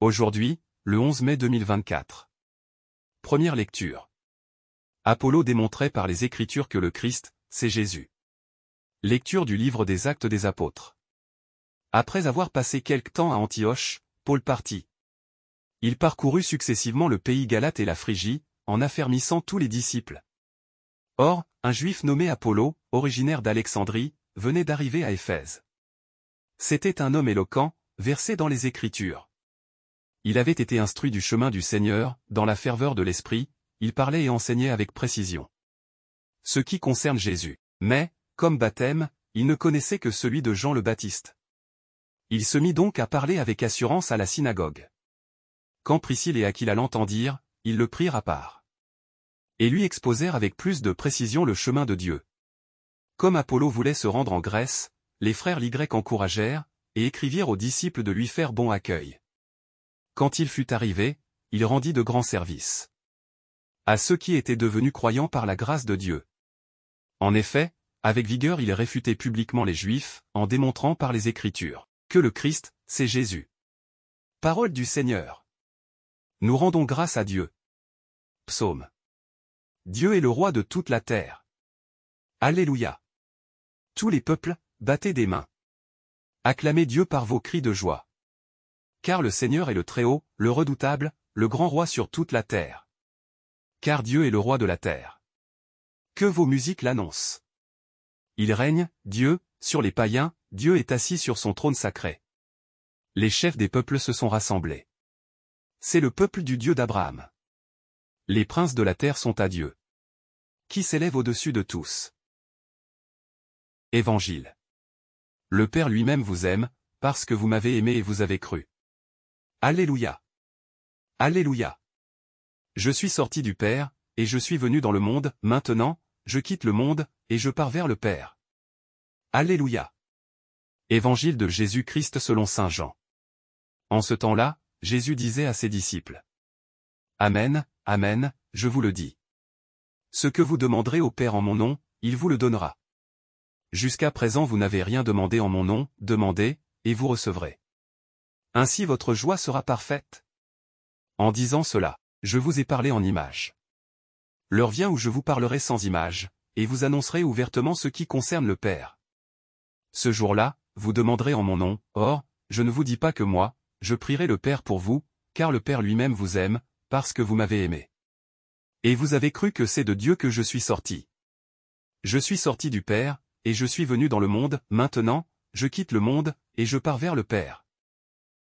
Aujourd'hui, le 11 mai 2024. Première lecture. Apollo démontrait par les Écritures que le Christ, c'est Jésus. Lecture du livre des Actes des Apôtres. Après avoir passé quelque temps à Antioche, Paul partit. Il parcourut successivement le pays Galate et la Phrygie, en affermissant tous les disciples. Or, un juif nommé Apollo, originaire d'Alexandrie, venait d'arriver à Éphèse. C'était un homme éloquent, versé dans les Écritures. Il avait été instruit du chemin du Seigneur, dans la ferveur de l'esprit, il parlait et enseignait avec précision. Ce qui concerne Jésus. Mais, comme baptême, il ne connaissait que celui de Jean le Baptiste. Il se mit donc à parler avec assurance à la synagogue. Quand Priscille et Aquila l'entendirent, ils le prirent à part. Et lui exposèrent avec plus de précision le chemin de Dieu. Comme Apollo voulait se rendre en Grèce, les frères l'Y encouragèrent, et écrivirent aux disciples de lui faire bon accueil. Quand il fut arrivé, il rendit de grands services à ceux qui étaient devenus croyants par la grâce de Dieu. En effet, avec vigueur il réfutait publiquement les Juifs, en démontrant par les Écritures que le Christ, c'est Jésus. Parole du Seigneur. Nous rendons grâce à Dieu. Psaume. Dieu est le roi de toute la terre. Alléluia. Tous les peuples, battez des mains. Acclamez Dieu par vos cris de joie. Car le Seigneur est le Très-Haut, le Redoutable, le Grand Roi sur toute la terre. Car Dieu est le Roi de la terre. Que vos musiques l'annoncent. Il règne, Dieu, sur les païens, Dieu est assis sur son trône sacré. Les chefs des peuples se sont rassemblés. C'est le peuple du Dieu d'Abraham. Les princes de la terre sont à Dieu. Qui s'élève au-dessus de tous. Évangile. Le Père lui-même vous aime, parce que vous m'avez aimé et vous avez cru. Alléluia. Alléluia. Je suis sorti du Père, et je suis venu dans le monde, maintenant, je quitte le monde, et je pars vers le Père. Alléluia. Évangile de Jésus-Christ selon Saint Jean. En ce temps-là, Jésus disait à ses disciples. Amen, Amen, je vous le dis. Ce que vous demanderez au Père en mon nom, il vous le donnera. Jusqu'à présent vous n'avez rien demandé en mon nom, demandez, et vous recevrez. Ainsi votre joie sera parfaite. En disant cela, je vous ai parlé en images. L'heure vient où je vous parlerai sans images, et vous annoncerez ouvertement ce qui concerne le Père. Ce jour-là, vous demanderez en mon nom, or, je ne vous dis pas que moi, je prierai le Père pour vous, car le Père lui-même vous aime, parce que vous m'avez aimé. Et vous avez cru que c'est de Dieu que je suis sorti. Je suis sorti du Père, et je suis venu dans le monde, maintenant, je quitte le monde, et je pars vers le Père.